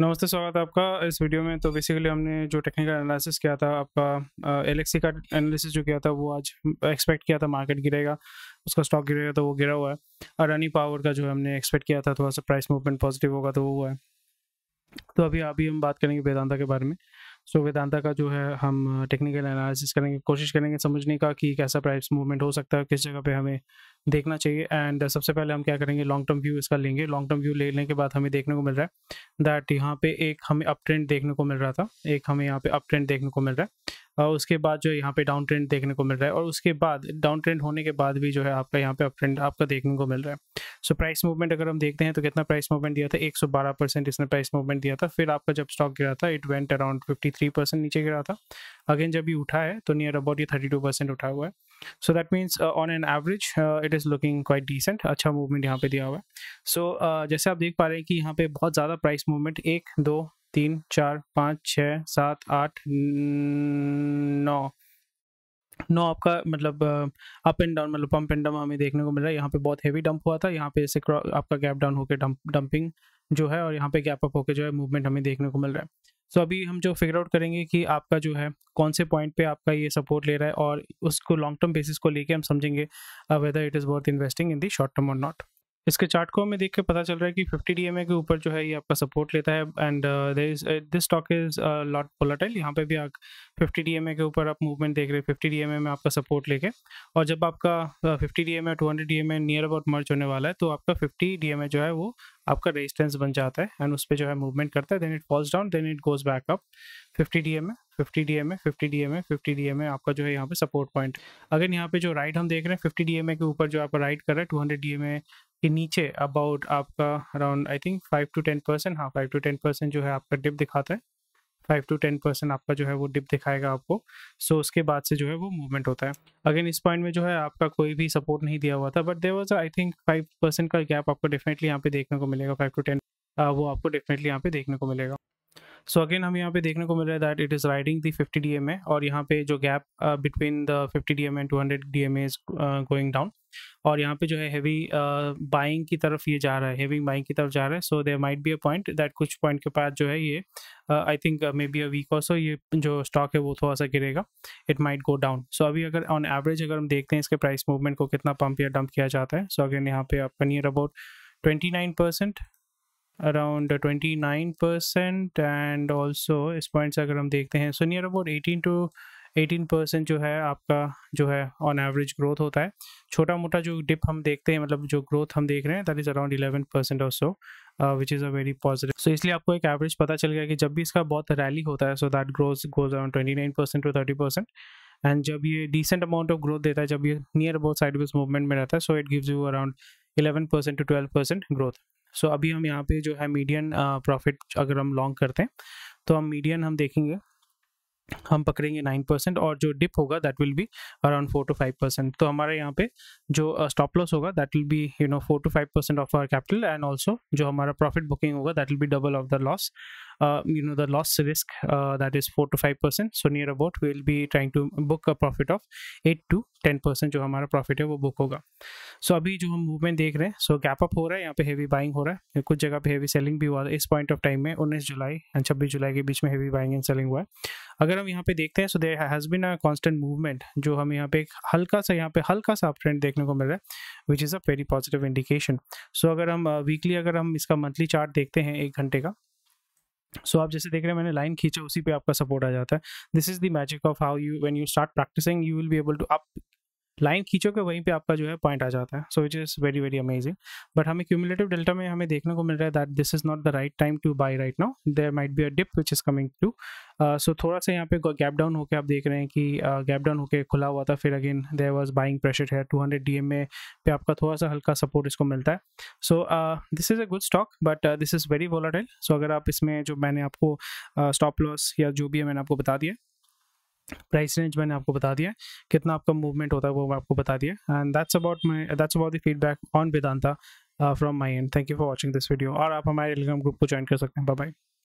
नमस्ते स्वागत है आपका इस वीडियो में तो बेसिकली हमने जो टेक्निकल एनालिसिस किया था आपका एल का एनालिसिस जो किया था वो आज एक्सपेक्ट किया था मार्केट गिरेगा उसका स्टॉक गिरेगा तो वो गिरा हुआ है और अडानी पावर का जो हमने एक्सपेक्ट किया था थोड़ा सा प्राइस मूवमेंट पॉजिटिव होगा तो वो हुआ है तो अभी अभी हम बात करेंगे वेदांता के बारे में सो वेदांता का जो है हम टेक्निकल एनालिसिस करेंगे कोशिश करेंगे समझने का कि कैसा प्राइस मूवमेंट हो सकता है किस जगह पे हमें देखना चाहिए एंड सबसे पहले हम क्या करेंगे लॉन्ग टर्म व्यू इसका लेंगे लॉन्ग टर्म व्यू लेने के बाद हमें देखने को मिल रहा है दैट यहाँ पे एक हमें अप ट्रेंड देखने को मिल रहा था एक हमें यहाँ पे अप ट्रेंड देखने को मिल रहा है और उसके बाद जो है यहाँ पे डाउन ट्रेंड देखने को मिल रहा है और उसके बाद डाउन ट्रेंड होने के बाद भी जो है आपका यहाँ पे अप ट्रेंड आपका देखने को मिल रहा है सो प्राइस मूवमेंट अगर हम देखते हैं तो कितना प्राइस मूवमेंट दिया था 112 परसेंट इसने प्राइस मूवमेंट दिया था फिर आपका जब स्टॉक गिरा था it went around three percent नीचे गिरा था अगेन जब ये उठा है तो नियर अबाउट ये टू परसेंट उठा हुआ है so that means on an average it is looking quite decent अच्छा मूवमेंट यहाँ पे दिया हुआ है सो so, uh, जैसे आप देख पा रहे हैं कि यहाँ पे बहुत ज़्यादा प्राइस मूवमेंट एक दो तीन चार पाँच छः सात आठ नौ नो आपका मतलब अप एंड डाउन मतलब पंप एंड डम हमें देखने को मिल रहा है यहाँ पे बहुत हेवी डंप हुआ था यहाँ पे इसे आपका गैप डाउन होकर डंप डंपिंग जो है और यहाँ पे गैप अप होकर जो है मूवमेंट हमें देखने को मिल रहा है सो so अभी हम जो फिगर आउट करेंगे कि आपका जो है कौन से पॉइंट पे आपका ये सपोर्ट ले रहा है और उसको लॉन्ग टर्म बेसिस को लेके हम समझेंगे whether it is worth investing in the short term और नॉट इसके चार्ट को हमें देख के पता चल रहा है कि 50 डी के ऊपर जो है ये आपका सपोर्ट लेता है and this stock is lot volatile यहाँ पे भी आप 50 डी के ऊपर आप मूवमेंट देख रहे हैं फिफ्टी डी में आपका सपोर्ट लेके और जब आपका fifty D M two hundred D near about merge होने वाला है तो आपका फिफ्टी डी जो है वो आपका रेजिस्टेंस बन जाता है एंड उस पर जो है मूवमेंट करता है then it falls down then it goes back up fifty D M fifty D M A fifty D M A fifty D M A आपका जो है यहाँ पे सपोर्ट पॉइंट अगर यहाँ पे जो राइट हम देख रहे हैं फिफ्टी डी एम ए के ऊपर जो आपका राइट कर रहा है two hundred D M A के नीचे अबाउट आपका around I think five to ten percent हाँ फाइव टू टेन परसेंट जो है आपका डिप दिखाता है फाइव टू टेन परसेंट आपका जो है वो डिप दिखाएगा आपको सो so, उसके बाद से जो है वो मूवमेंट होता है अगेन इस पॉइंट में जो है आपका कोई भी सपोर्ट नहीं दिया हुआ था but there was I think five percent का गैप आपको डेफिनेटली यहाँ पे देखने को मिलेगा फाइव टू टेन वो आपको डेफिनेटली यहाँ पे देखने को मिलेगा सो अगेन हम यहाँ पे देखने को मिल रहा है that it is riding the fifty D M A और यहाँ पे जो gap between the fifty D M and two hundred D M A is going down और यहाँ पे जो है हैवी बाइंग uh, की तरफ ये जा रहा है हैवी बाइंग की तरफ जा रहा है so there might be a point that कुछ पॉइंट के बाद जो है ये I think maybe a week also ये जो स्टॉक है वो थोड़ा सा गिरेगा it might go down so अभी अगर ऑन एवरेज अगर हम देखते हैं इसके प्राइस मूवमेंट को कितना पंप या डंप किया जाता है सो अगेन यहाँ पे आप near about twenty nine percent around twenty nine percent and also इस पॉइंट से अगर हम देखते हैं so near about eighteen to eighteen percent जो है आपका जो है ऑन एवरेज ग्रोथ होता है छोटा मोटा जो डिप हम देखते हैं मतलब जो ग्रोथ हम देख रहे हैं that is around eleven percent also which is a very positive so इसलिए आपको एक एवरेज पता चल गया कि जब भी इसका बहुत रैली होता है so that growth goes around twenty nine percent to thirty percent and जब ये डिसेंट अमाउंट ऑफ ग्रोथ देता है जब ये नियर अबाउट साइडवेज मूवमेंट में रहता है so it gives you around percent to twelve percent growth so so, अभी हम यहाँ पे जो है मीडियन प्रॉफिट अगर हम लॉन्ग करते हैं तो हम मीडियन हम देखेंगे हम पकड़ेंगे नाइन परसेंट और जो डिप होगा that will be around four to five percent तो हमारे यहाँ पे जो स्टॉप लॉस होगा that will be you know four to five percent of our capital and also जो हमारा प्रॉफिट बुकिंग होगा that will be double of the loss uh, you know the loss risk uh, that is four to five percent so near about we'll be trying to book a profit of eight to ten percent जो हमारा profit है वो book होगा सो so, अभी जो हम movement देख रहे हैं सो गैप अप हो रहा है यहाँ पे हेवी बाइंग हो रहा है कुछ जगह पे हेवी सेलिंग भी हुआ है इस पॉइंट ऑफ टाइम में उन्नीस जुलाई एंड छब्बीस जुलाई के बीच में हेवी बाइंग एंड सेलिंग हुआ है अगर हम यहाँ पे देखते हैं so there has been a constant movement जो हम यहाँ पे हल्का सा यहाँ पे हल्का सा अप ट्रेंड देखने को मिल रहा है which is a very positive indication so अगर हम वीकली uh, अगर हम इसका मंथली चार्ट देखते हैं एक घंटे का सो so, आप जैसे देख रहे हैं मैंने लाइन खींचा उसी पे आपका सपोर्ट आ जाता है this is the magic of how you when you start practicing you will be able to आप लाइन खींचोगे वहीं पे आपका जो है पॉइंट आ जाता है so it is very very amazing but हमें क्यूमुलेटिव डेल्टा में हमें देखने को मिल रहा है that this is not the right time to buy right now there might be a dip which is coming to सो थोड़ा सा यहाँ पे गैप डाउन होकर आप देख रहे हैं कि गैप डाउन होकर खुला हुआ था फिर again there was buying pressure है two hundred D M A पे आपका थोड़ा सा हल्का सपोर्ट इसको मिलता है so this is a good stock but this is very volatile so अगर आप इसमें जो मैंने आपको स्टॉप uh, लॉस या जो भी है मैंने आपको बता दिया प्राइस रेंज मैंने आपको बता दिया कितना आपका मूवमेंट होता है वो मैं आपको बता दिया and that's about my that's about the feedback on Vedanta from my and thank you for watching this video और आप हमारे टेलीग्राम ग्रुप को ज्वाइन कर सकते हैं बाय